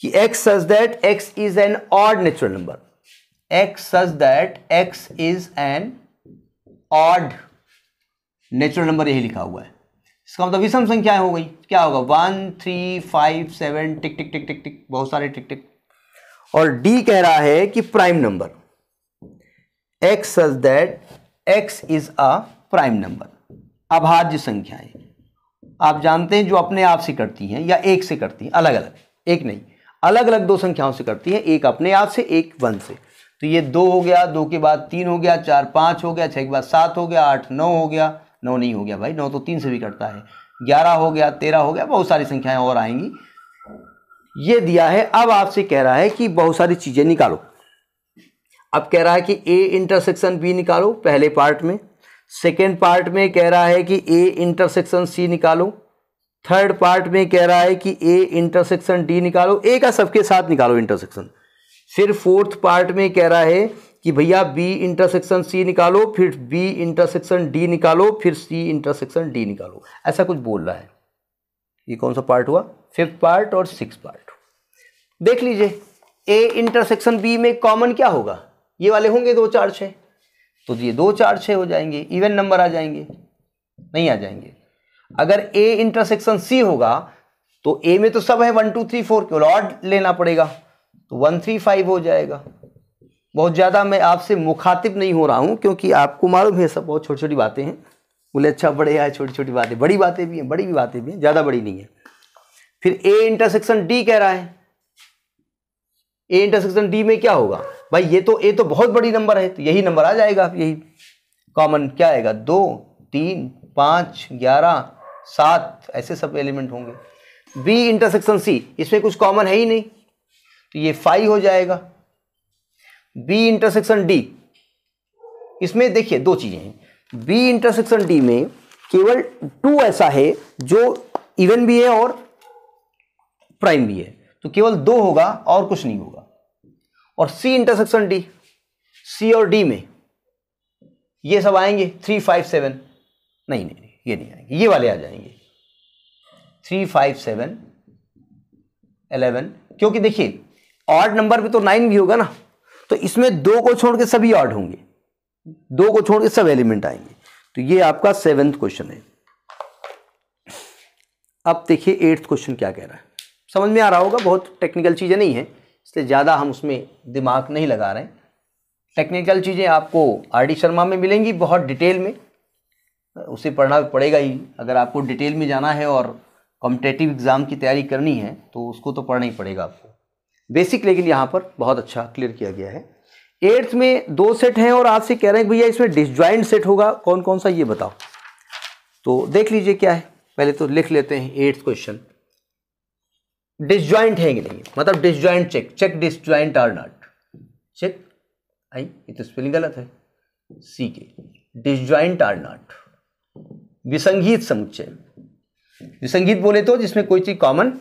कि X such that X is an odd natural number x such that X is an odd natural number यही लिखा हुआ है इसका मतलब विषम संख्याएं हो गई क्या होगा one three five seven tick tick tick tick tick बहुत सारे टिक टिक और डी कह रहा है कि prime number x such that X is a prime number अभाज्य संख्याएं आप जानते हैं जो अपने आप से करती हैं या एक से करती हैं अलग अलग एक नहीं अलग अलग दो संख्याओं से करती हैं एक अपने आप से एक वन से तो ये दो हो गया दो के बाद तीन हो गया चार पाँच हो गया छः के बाद सात हो गया आठ नौ हो गया नौ नहीं हो गया भाई नौ तो तीन से भी करता है ग्यारह हो गया तेरह हो गया बहुत सारी संख्याएं और आएंगी ये दिया है अब आपसे कह रहा है कि बहुत सारी चीज़ें निकालो अब कह रहा है कि ए इंटरसेक्शन बी निकालो पहले पार्ट में सेकेंड पार्ट में कह रहा है कि ए इंटरसेक्शन सी निकालो थर्ड पार्ट में कह रहा है कि ए इंटरसेक्शन डी निकालो ए का सबके साथ निकालो इंटरसेक्शन फिर फोर्थ पार्ट में कह रहा है कि भैया बी इंटरसेक्शन सी निकालो फिर बी इंटरसेक्शन डी निकालो फिर सी इंटरसेक्शन डी निकालो ऐसा कुछ बोल रहा है ये कौन सा पार्ट हुआ फिफ्थ पार्ट और सिक्स पार्ट देख लीजिए ए इंटरसेक्शन बी में कॉमन क्या होगा ये वाले होंगे दो चार छः तो ये दो चार छः हो जाएंगे इवन नंबर आ जाएंगे नहीं आ जाएंगे अगर ए इंटरसेक्शन सी होगा तो ए में तो सब है वन टू थ्री फोर केवल और लेना पड़ेगा तो वन थ्री फाइव हो जाएगा बहुत ज़्यादा मैं आपसे मुखातिब नहीं हो रहा हूँ क्योंकि आपको मालूम है सब बहुत छोटी छोटी बातें हैं बोले अच्छा बड़े आए छोटी छोटी बातें बड़ी बातें भी हैं बड़ी भी बातें भी हैं ज़्यादा बड़ी नहीं है फिर ए इंटरसेक्शन डी कह रहा है ए इंटरसेक्शन डी में क्या होगा भाई ये तो ए तो बहुत बड़ी नंबर है तो यही नंबर आ जाएगा यही कॉमन क्या आएगा दो तीन पाँच ग्यारह सात ऐसे सब एलिमेंट होंगे बी इंटरसेक्शन सी इसमें कुछ कॉमन है ही नहीं तो ये फाइव हो जाएगा बी इंटरसेक्शन डी इसमें देखिए दो चीज़ें हैं बी इंटरसेक्शन डी में केवल टू ऐसा है जो इवन भी है और प्राइम भी है तो केवल दो होगा और कुछ नहीं होगा और सी इंटरसेक्शन डी सी और डी में ये सब आएंगे थ्री फाइव सेवन नहीं नहीं ये नहीं आएंगे ये वाले आ जाएंगे थ्री फाइव सेवन एलेवन क्योंकि देखिए ऑर्ड नंबर पे तो नाइन भी होगा ना तो इसमें दो को छोड़ के सभी ऑर्ड होंगे दो को छोड़ के सब एलिमेंट आएंगे तो ये आपका सेवेंथ क्वेश्चन है अब देखिए एट्थ क्वेश्चन क्या कह रहा है समझ में आ रहा होगा बहुत टेक्निकल चीज़ें नहीं हैं इसलिए ज़्यादा हम उसमें दिमाग नहीं लगा रहे हैं टेक्निकल चीज़ें आपको आर डी शर्मा में मिलेंगी बहुत डिटेल में उसे पढ़ना पड़ेगा ही अगर आपको डिटेल में जाना है और कॉम्पिटेटिव एग्ज़ाम की तैयारी करनी है तो उसको तो पढ़ना ही पड़ेगा आपको बेसिक लेकिन यहाँ पर बहुत अच्छा क्लियर किया गया है एट्थ में दो सेट हैं और आपसे कह रहे हैं भैया इसमें डिसज्वाइंट सेट होगा कौन कौन सा ये बताओ तो देख लीजिए क्या है पहले तो लिख लेते हैं एट्थ क्वेश्चन डिसज्वाइंट है कि नहीं मतलब disjoint check check disjoint are not check I ये तो स्पेलिंग गलत है सी के डिसज्वाइंट आर नॉट विसंगीत समुच्चय विसंगीत बोले तो जिसमें कोई चीज़ कॉमन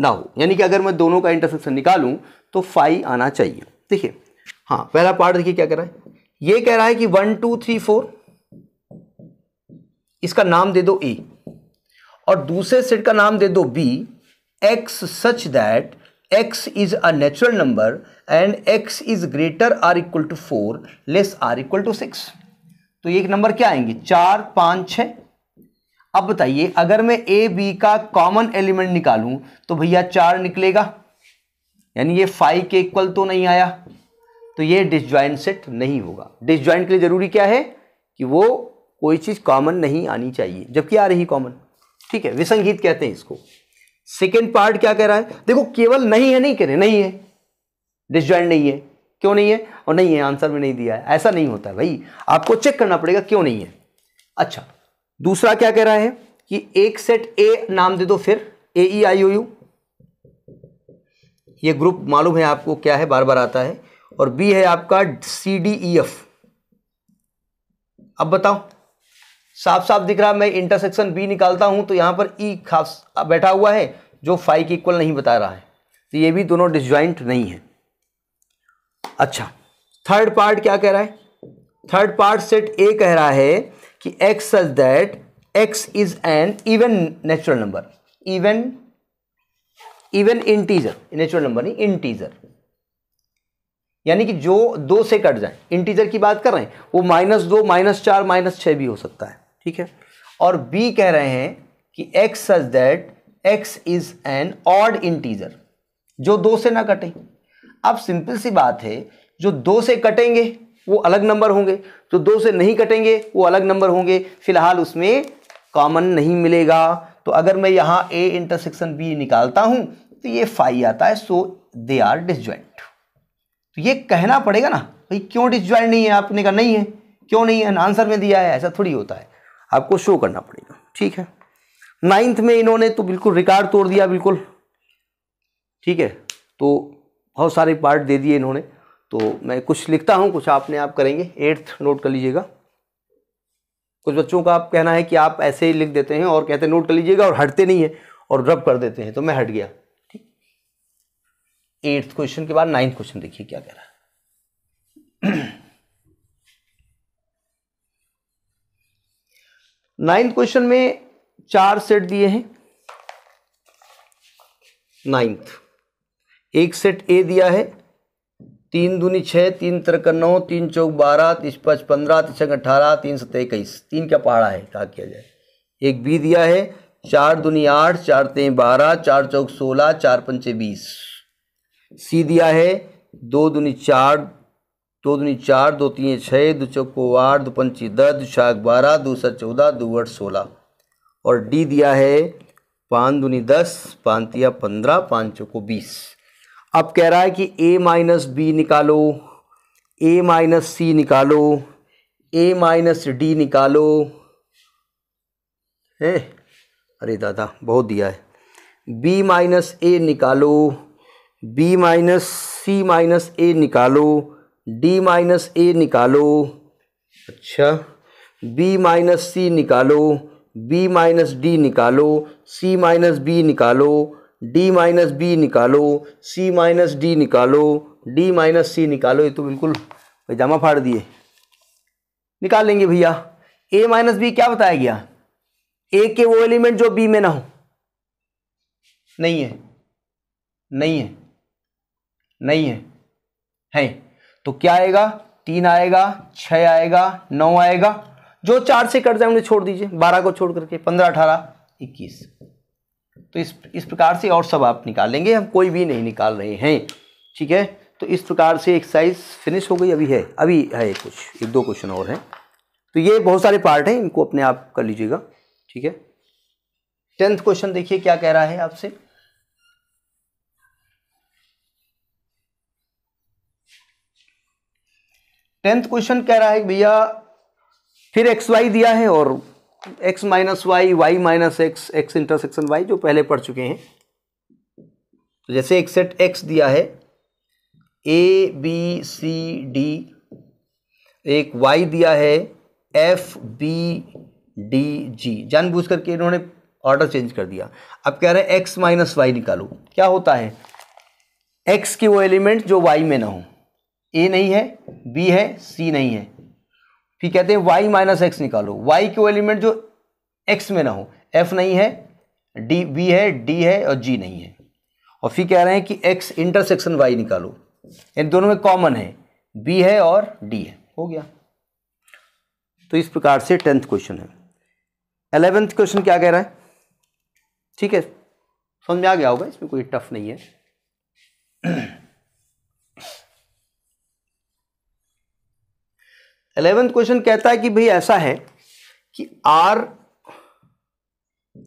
ना हो यानी कि अगर मैं दोनों का इंटरसेक्शन निकालूं तो फाइव आना चाहिए ठीक है हाँ पहला पार्ट देखिए क्या कह रहा है ये कह रहा है कि वन टू थ्री फोर इसका नाम दे दो ए और दूसरे सेट का नाम दे दो B x such that x is a natural number and x is greater or equal to four less or equal to six तो ये नंबर क्या आएंगे चार पाँच छ अब बताइए अगर मैं ए बी का कॉमन एलिमेंट निकालूं तो भैया चार निकलेगा यानी ये फाइव के इक्वल तो नहीं आया तो ये डिसजॉइंट सेट नहीं होगा डिसजॉइंट के लिए ज़रूरी क्या है कि वो कोई चीज़ कॉमन नहीं आनी चाहिए जबकि आ रही कॉमन ठीक है विसंगीत कहते हैं इसको सेकेंड पार्ट क्या कह रहा है देखो केवल नहीं है नहीं कह रहे नहीं है डिसज्वाइंट नहीं है क्यों नहीं है और नहीं है आंसर में नहीं दिया है ऐसा नहीं होता है भाई आपको चेक करना पड़ेगा क्यों नहीं है अच्छा दूसरा क्या कह रहा है कि एक सेट ए नाम दे दो फिर ए ई आई ओ यू ये ग्रुप मालूम है आपको क्या है बार बार आता है और बी है आपका सी डी ई एफ अब बताओ साफ साफ दिख रहा मैं इंटरसेक्शन बी निकालता हूँ तो यहाँ पर ई e खास बैठा हुआ है जो फाइव के इक्वल नहीं बता रहा है तो ये भी दोनों डिसज्वाइंट नहीं है अच्छा थर्ड पार्ट क्या कह रहा है थर्ड पार्ट सेट ए कह रहा है कि X such that X is an even natural number even even integer natural number नहीं इंटीजर यानी कि जो दो से कट जाए इंटीजर की बात कर रहे हैं वो माइनस दो माइनस चार माइनस छः भी हो सकता है ठीक है और बी कह रहे हैं कि X such that X is an odd integer जो दो से ना कटे अब सिंपल सी बात है जो दो से कटेंगे वो अलग नंबर होंगे जो दो से नहीं कटेंगे वो अलग नंबर होंगे फिलहाल उसमें कॉमन नहीं मिलेगा तो अगर मैं यहाँ ए इंटरसेक्शन बी निकालता हूँ तो ये फाइ आता है सो दे आर डिसज्वाइंट तो ये कहना पड़ेगा ना भाई क्यों डिसज्वाइंट नहीं है आपने कहा नहीं है क्यों नहीं है आंसर में दिया है ऐसा थोड़ी होता है आपको शो करना पड़ेगा ठीक है नाइन्थ में इन्होंने तो बिल्कुल रिकॉर्ड तोड़ दिया बिल्कुल ठीक है तो बहुत सारे पार्ट दे दिए इन्होंने तो मैं कुछ लिखता हूँ कुछ आपने आप करेंगे एट्थ नोट कर लीजिएगा कुछ बच्चों का आप कहना है कि आप ऐसे ही लिख देते हैं और कहते हैं नोट कर लीजिएगा और हटते नहीं है और रब कर देते हैं तो मैं हट गया ठीक एट्थ क्वेश्चन के बाद नाइन्थ क्वेश्चन देखिए क्या कह रहा है नाइन्थ क्वेश्चन में चार सेट दिए हैं नाइन्थ एक सेट ए दिया है तीन दूनी छः तीन तरक नौ तीन चौक बारह तीस पच पंद्रह तीस अठारह तीन सत इक्कीस तीन का पहाड़ा है कहा किया जाए एक बी दिया है चार दूनी आठ चार तेई बारह चार चौक सोलह चार पंचे बीस सी दिया है दो दूनी चार दो दुनी चार दो तीन छः दो चौको आठ दो पंची दस दो चार बारह दो सौ चौदह दो आठ सोलह और डी दिया है पाँच दुनी दस पाँतिया पंद्रह पाँच चौको बीस अब कह रहा है कि ए माइनस बी निकालो ए माइनस सी निकालो ए माइनस डी निकालो है अरे दादा बहुत दिया है बी माइनस ए निकालो B minus C minus A निकालो डी माइनस ए निकालो अच्छा बी माइनस सी निकालो बी माइनस डी निकालो सी माइनस बी निकालो डी माइनस बी निकालो सी माइनस डी निकालो डी माइनस सी निकालो ये तो बिल्कुल पैजामा फाड़ दिए निकाल लेंगे भैया ए माइनस बी क्या बताया गया ए के वो एलिमेंट जो बी में ना हो नहीं है नहीं है नहीं है है तो क्या आएगा तीन आएगा छ आएगा नौ आएगा जो चार से कट जाए उन्हें छोड़ दीजिए बारह को छोड़ करके पंद्रह अठारह इक्कीस तो इस इस प्रकार से और सब आप निकालेंगे हम कोई भी नहीं निकाल रहे हैं ठीक है तो इस प्रकार से एक्सरसाइज फिनिश हो गई अभी है अभी है कुछ एक दो क्वेश्चन और हैं तो ये बहुत सारे पार्ट हैं इनको अपने आप कर लीजिएगा ठीक है टेंथ क्वेश्चन देखिए क्या कह रहा है आपसे टेंथ क्वेश्चन कह रहा है भैया फिर एक्स वाई दिया है और X minus Y Y minus X X intersection Y जो पहले पढ़ चुके हैं तो जैसे एक सेट एक्स दिया है ए बी सी डी एक वाई दिया है एफ बी डी जी जानबूझ करके इन्होंने ऑर्डर चेंज कर दिया अब कह रहे हैं एक्स माइनस वाई निकालो क्या होता है एक्स के वो एलिमेंट जो वाई में ना हो ए नहीं है बी है सी नहीं है फिर कहते हैं वाई माइनस एक्स निकालो वाई के वो एलिमेंट जो एक्स में ना हो एफ नहीं है डी बी है डी है और जी नहीं है और फिर कह रहे हैं कि एक्स इंटरसेक्शन वाई निकालो इन दोनों में कॉमन है बी है और डी है हो गया तो इस प्रकार से टेंथ क्वेश्चन है एलेवेंथ क्वेश्चन क्या कह रहा है ठीक है समझ में आ गया होगा इसमें कोई टफ नहीं है एलेवेंथ क्वेश्चन कहता है कि भाई ऐसा है कि R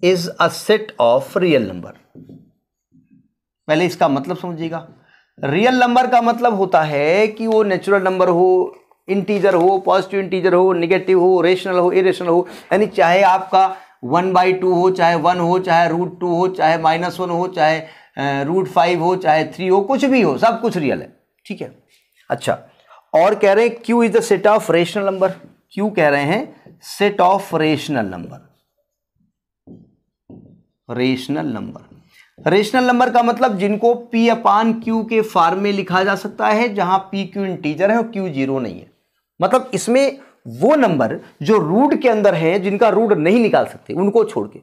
is a set of real number पहले इसका मतलब समझिएगा रियल नंबर का मतलब होता है कि वो नेचुरल नंबर हो इंटीजर हो पॉजिटिव इंटीजर हो निगेटिव हो रेशनल हो इरेशनल हो यानी चाहे आपका वन बाई टू हो चाहे वन हो चाहे रूट टू हो चाहे माइनस वन हो चाहे रूट फाइव हो चाहे थ्री हो कुछ भी हो सब कुछ रियल है ठीक है अच्छा और कह रहे हैं Q is the set of rational number Q कह रहे हैं set of rational number rational number rational number का मतलब जिनको पी अपान क्यू के फॉर्म में लिखा जा सकता है जहां पी क्यू इंटीजर है और क्यू जीरो नहीं है मतलब इसमें वो नंबर जो रूट के अंदर है जिनका रूट नहीं निकाल सकते उनको छोड़ के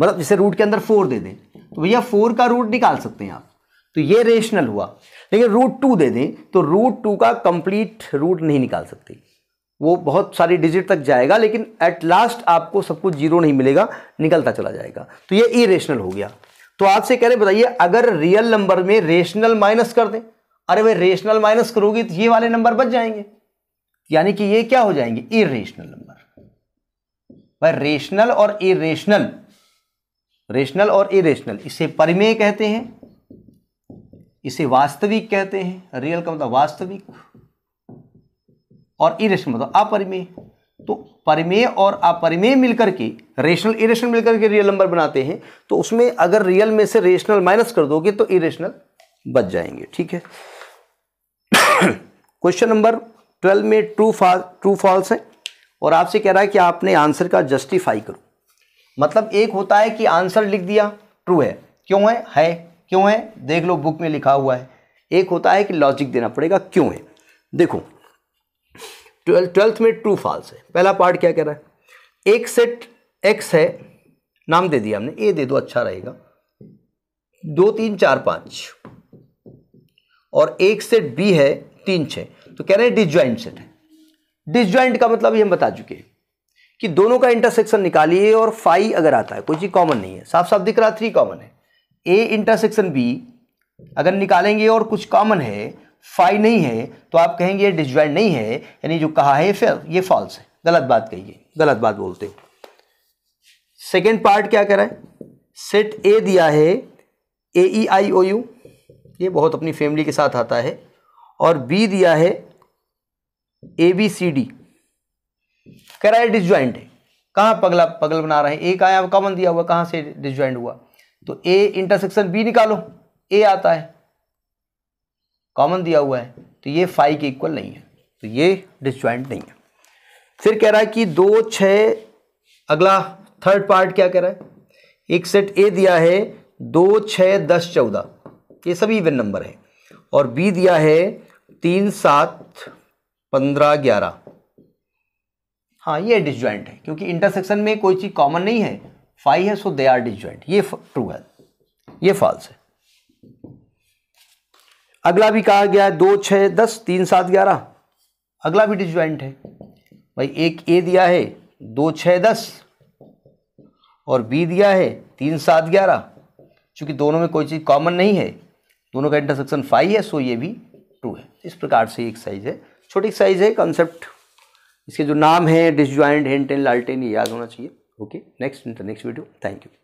मतलब जैसे रूट के अंदर फोर दे दें तो भैया फोर का रूट निकाल सकते हैं आप तो ये रेशनल हुआ लेकिन रूट टू दे दें तो रूट टू का कंप्लीट रूट नहीं निकाल सकते वो बहुत सारी डिजिट तक जाएगा लेकिन एट लास्ट आपको सब कुछ जीरो नहीं मिलेगा निकलता चला जाएगा तो ये इरेशनल हो गया तो आपसे कह रहे बताइए अगर रियल नंबर में रेशनल माइनस कर दें अरे भाई रेशनल माइनस करोगे तो ये वाले नंबर बच जाएंगे यानी कि ये क्या हो जाएंगे इरेशनल नंबर भाई रेशनल और इरेशनल रेशनल और इरेशनल इसे परिमेय कहते हैं इसे वास्तविक कहते हैं रियल का मतलब वास्तविक और इरेशनल मतलब अपरिमेय तो परिमेय और अपरिमेय मिलकर के रेशनल इरेशनल मिलकर के रियल नंबर बनाते हैं तो उसमें अगर रियल में से रेशनल माइनस कर दोगे तो इरेशनल बच जाएंगे ठीक है क्वेश्चन नंबर ट्वेल्व में ट्रू फॉल ट्रू फॉल्स है और आपसे कह रहा है कि आपने आंसर का जस्टिफाई करो मतलब एक होता है कि आंसर लिख दिया ट्रू है क्यों है है क्यों है देख लो बुक में लिखा हुआ है एक होता है कि लॉजिक देना पड़ेगा क्यों है देखो ट्वेल्थ ट्वेल्थ में ट्रू फॉल्स है पहला पार्ट क्या कह रहा है एक सेट एक्स है नाम दे दिया हमने ए दे दो अच्छा रहेगा दो तीन चार पाँच और एक सेट बी है तीन छः तो कह रहे हैं डिजॉइंट सेट है डिसज्वाइंट का मतलब ये हम बता चुके हैं कि दोनों का इंटरसेक्शन निकालिए और फाइव अगर आता है कोई चीज़ कॉमन नहीं है साफ साफ दिख रहा थ्री कॉमन है ए इंटरसेक्शन बी अगर निकालेंगे और कुछ कॉमन है फाई नहीं है तो आप कहेंगे ये डिजॉइंट नहीं है यानी जो कहा है फेल ये फॉल्स है गलत बात कहिए गलत बात बोलते हो सेकेंड पार्ट क्या कह रहा है सेट ए दिया है ए ई आई ओ यू ये बहुत अपनी फैमिली के साथ आता है और बी दिया है ए बी सी डी कह रहा है डिसज्वाइंट है कहाँ पगला पगल बना रहे हैं ए का कॉमन दिया हुआ कहाँ से डिसज्वाइंट हुआ तो ए इंटरसेक्शन बी निकालो ए आता है कॉमन दिया हुआ है तो ये फाइव के इक्वल नहीं है तो ये डिस्ज्वाइंट नहीं है फिर कह रहा है कि दो छ अगला थर्ड पार्ट क्या कह रहा है एक सेट ए दिया है दो छ दस चौदह ये सभी इवन नंबर है और बी दिया है तीन सात पंद्रह ग्यारह हाँ ये डिस्ज्वाइंट है क्योंकि इंटरसेक्शन में कोई चीज़ कॉमन नहीं है फाइव है सो दे आर डिजॉइंट ये ट्रू है ये फॉल्स है अगला भी कहा गया है दो छः दस तीन सात ग्यारह अगला भी डिजॉइंट है भाई एक ए दिया है दो छः दस और बी दिया है तीन सात ग्यारह चूँकि दोनों में कोई चीज़ कॉमन नहीं है दोनों का इंटरसेक्शन फाइव है सो ये भी ट्रू है इस प्रकार से एक साइज है छोटी साइज है कॉन्सेप्ट इसके जो नाम है डिसज्वाइंट हेंटेन लालटेन ये याद होना चाहिए okay next in the next video thank you